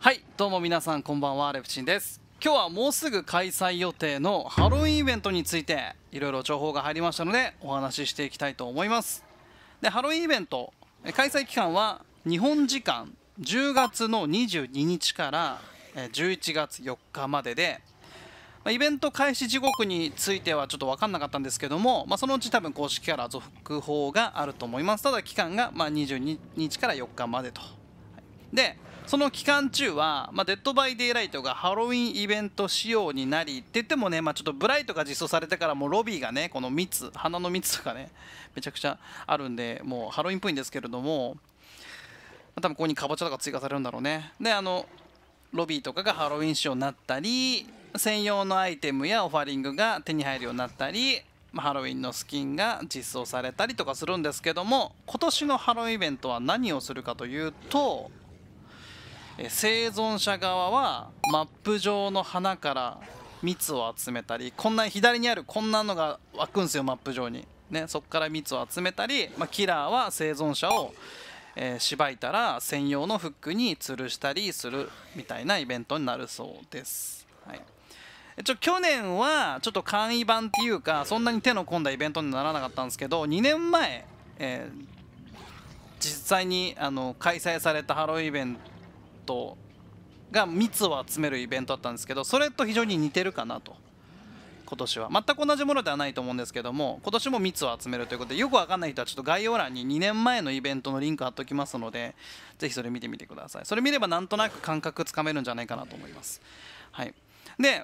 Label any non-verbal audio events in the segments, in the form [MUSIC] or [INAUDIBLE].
はいどうも皆さんこんばんはレプチンです今日はもうすぐ開催予定のハロウィンイベントについていろいろ情報が入りましたのでお話ししていきたいと思いますでハロウィンイベント開催期間は日本時間10月の22日から11月4日まででイベント開始時刻についてはちょっと分かんなかったんですけども、まあ、そのうち多分公式から続報があると思いますただ期間がま22日から4日までとでその期間中は、まあ、デッド・バイ・デイ・ライトがハロウィンイベント仕様になりって言ってもね、まあ、ちょっとブライトが実装されてからもうロビーがねこの蜜花の蜜とかねめちゃくちゃあるんでもうハロウィンっぽいんですけれども、まあ、多分ここにかぼちゃとか追加されるんだろうねであのロビーとかがハロウィン仕様になったり専用のアイテムやオファリングが手に入るようになったりまあ、ハロウィンのスキンが実装されたりとかするんですけども今年のハロウィンイベントは何をするかというと生存者側はマップ上の花から蜜を集めたりこんな左にあるこんなのが湧くんですよマップ上に、ね、そこから蜜を集めたり、まあ、キラーは生存者をえー、しばいたら専用のフックに吊るしたりするみたいなイベントになるそうです、はい、ちょ去年はちょっと簡易版っていうかそんなに手の込んだイベントにならなかったんですけど2年前、えー、実際にあの開催されたハロウイベントが密を集めるイベントだったんですけどそれと非常に似てるかなと今年は全く同じものではないと思うんですけども今年も密を集めるということでよくわかんない人はちょっと概要欄に2年前のイベントのリンク貼っておきますのでぜひそれ見てみてくださいそれ見ればなんとなく感覚つかめるんじゃないかなと思いますはいで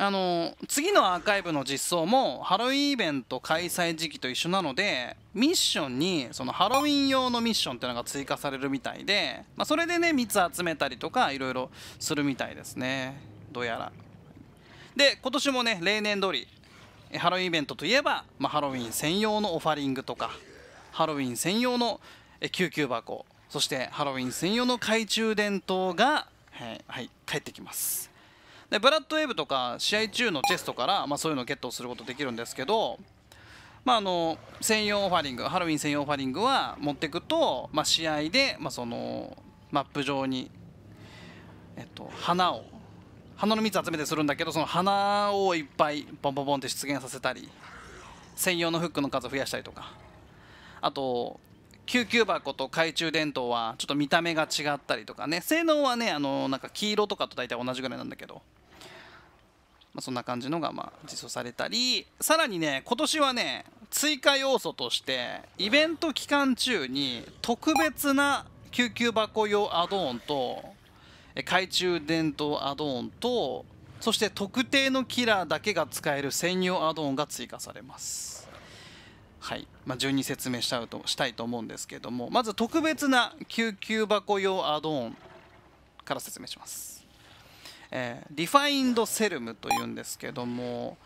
あの次のアーカイブの実装もハロウィンイベント開催時期と一緒なのでミッションにそのハロウィン用のミッションっていうのが追加されるみたいで、まあ、それでね3つ集めたりとかいろいろするみたいですねどうやらで今年もね例年通りハロウィンイベントといえば、まあ、ハロウィン専用のオファリングとかハロウィン専用の救急箱そしてハロウィン専用の懐中電灯が、はい、はい、帰ってきますでブラッドウェーブとか試合中のチェストから、まあ、そういうのをゲットすることできるんですけど、まあ、あの専用オファリングハロウィン専用オファリングは持っていくと、まあ、試合で、まあ、そのマップ上に、えっと、花を花の蜜集めてするんだけどその花をいっぱいボンボンボンって出現させたり専用のフックの数を増やしたりとかあと救急箱と懐中電灯はちょっと見た目が違ったりとかね性能はねあのなんか黄色とかと大体同じぐらいなんだけどまあ、そんな感じのがまあ実装されたりさらにね今年はね追加要素としてイベント期間中に特別な救急箱用アドオンと懐中電灯アドオンとそして特定のキラーだけが使える専用アドオンが追加されます。はいまあ、順に説明しちゃうとしたいと思うんですけどもまず特別な救急箱用アドオンから説明します。えー、リファインドセルムというんですけども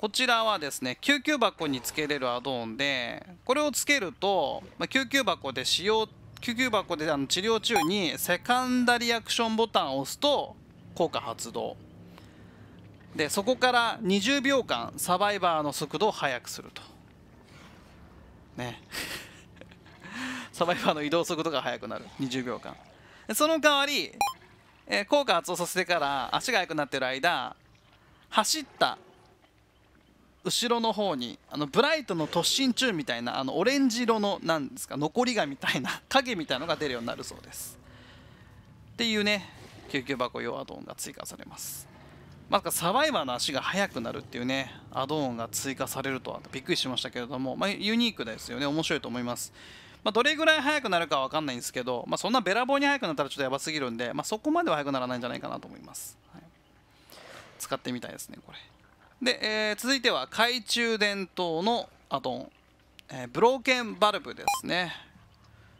こちらはですね救急箱につけれるアドオンでこれをつけると、まあ、救急箱で使用救急箱であの治療中にセカンダリアクションボタンを押すと効果発動でそこから20秒間サバイバーの速度を速くするとね [LAUGHS] サバイバーの移動速度が速くなる20秒間その代わりえー、効果発動させてから足が速くなってる間走った後ろの方にあのブライトの突進中みたいなあのオレンジ色のなんですか残りがみたいな [LAUGHS] 影みたいのが出るようになるそうですっていうね救急箱用アドオンが追加されますまかサバイバーの足が速くなるっていうねアドオンが追加されるとはびっくりしましたけれども、まあ、ユニークですよね面白いと思いますまあ、どれぐらい速くなるかは分かんないんですけど、まあ、そんなべらぼうに速くなったらちょっとやばすぎるんで、まあ、そこまでは速くならないんじゃないかなと思います、はい、使ってみたいですねこれで、えー、続いては懐中電灯のアドオン、えー、ブローケンバルブですね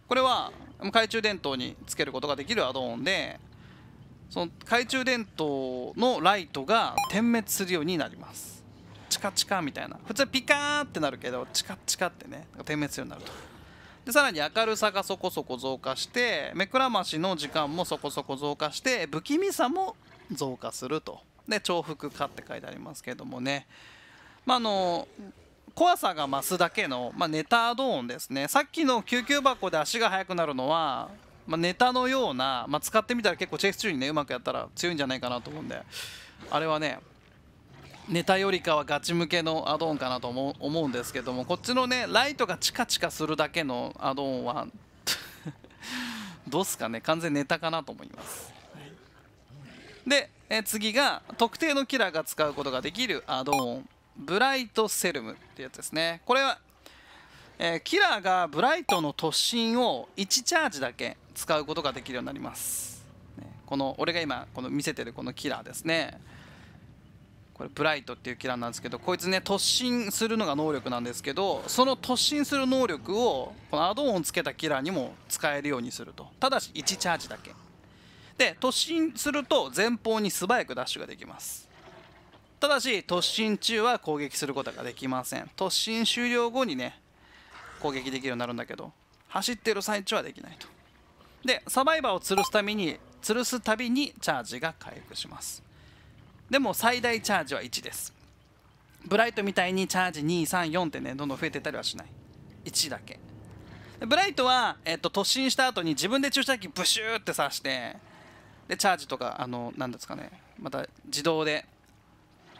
これは懐中電灯につけることができるアドオンでその懐中電灯のライトが点滅するようになりますチカチカみたいな普通はピカーってなるけどチカチカってね点滅するようになるとでさらに明るさがそこそこ増加して目くらましの時間もそこそこ増加して不気味さも増加するとで重複化って書いてありますけどもねまあの怖さが増すだけの、まあ、ネタドーンですねさっきの救急箱で足が速くなるのは、まあ、ネタのような、まあ、使ってみたら結構チェイス中にねうまくやったら強いんじゃないかなと思うんであれはねネタよりかはガチ向けのアドオンかなと思うんですけどもこっちのねライトがチカチカするだけのアドオンは [LAUGHS] どうすかね完全ネタかなと思いますでえ次が特定のキラーが使うことができるアドオンブライトセルムってやつですねこれは、えー、キラーがブライトの突進を1チャージだけ使うことができるようになります、ね、この俺が今この見せてるこのキラーですねこれブライトっていうキャラなんですけどこいつね突進するのが能力なんですけどその突進する能力をこのアドオンつけたキラーにも使えるようにするとただし1チャージだけで突進すると前方に素早くダッシュができますただし突進中は攻撃することができません突進終了後にね攻撃できるようになるんだけど走ってる最中はできないとでサバイバーを吊るすために吊るすたびにチャージが回復しますでも最大チャージは1ですブライトみたいにチャージ234ってねどんどん増えてたりはしない1だけブライトは、えっと、突進した後に自分で注射器ブシューって刺してでチャージとかあの何ですかねまた自動で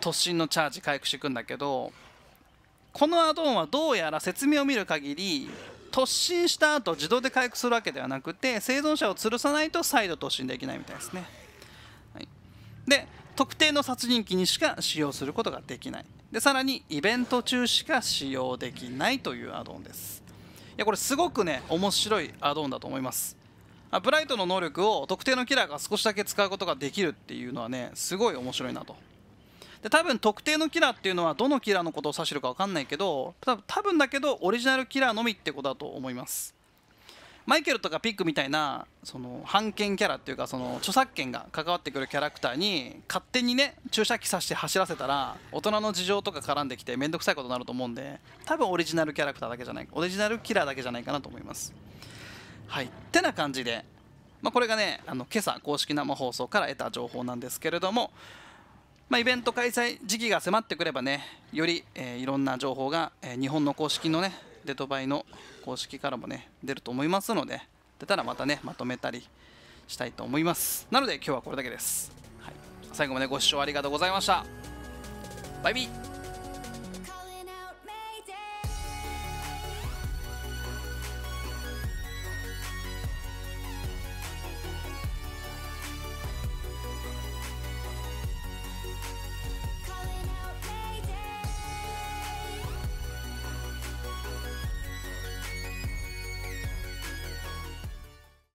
突進のチャージ回復していくんだけどこのアドオンはどうやら説明を見る限り突進した後自動で回復するわけではなくて生存者を吊るさないと再度突進できないみたいですね、はい、で特定の殺人鬼にしか使用することができないでさらにイベント中しか使用できないというアドオンですいやこれすごくね面白いアドオンだと思いますブライトの能力を特定のキラーが少しだけ使うことができるっていうのはねすごい面白いなとで多分特定のキラーっていうのはどのキラーのことを指してるか分かんないけど多分だけどオリジナルキラーのみってことだと思いますマイケルとかピックみたいなその版権キャラっていうかその著作権が関わってくるキャラクターに勝手にね注射器さして走らせたら大人の事情とか絡んできて面倒くさいことになると思うんで多分オリジナルキャラクターだけじゃないオリジナルキラーだけじゃないかなと思います。はいってな感じで、まあ、これがねあの今朝公式生放送から得た情報なんですけれども、まあ、イベント開催時期が迫ってくればねより、えー、いろんな情報が、えー、日本の公式のねデトバイの公式からもね、出ると思いますので、出たらまたね、まとめたりしたいと思います。なので今日はこれだけです。はい、最後までご視聴ありがとうございました。バイビー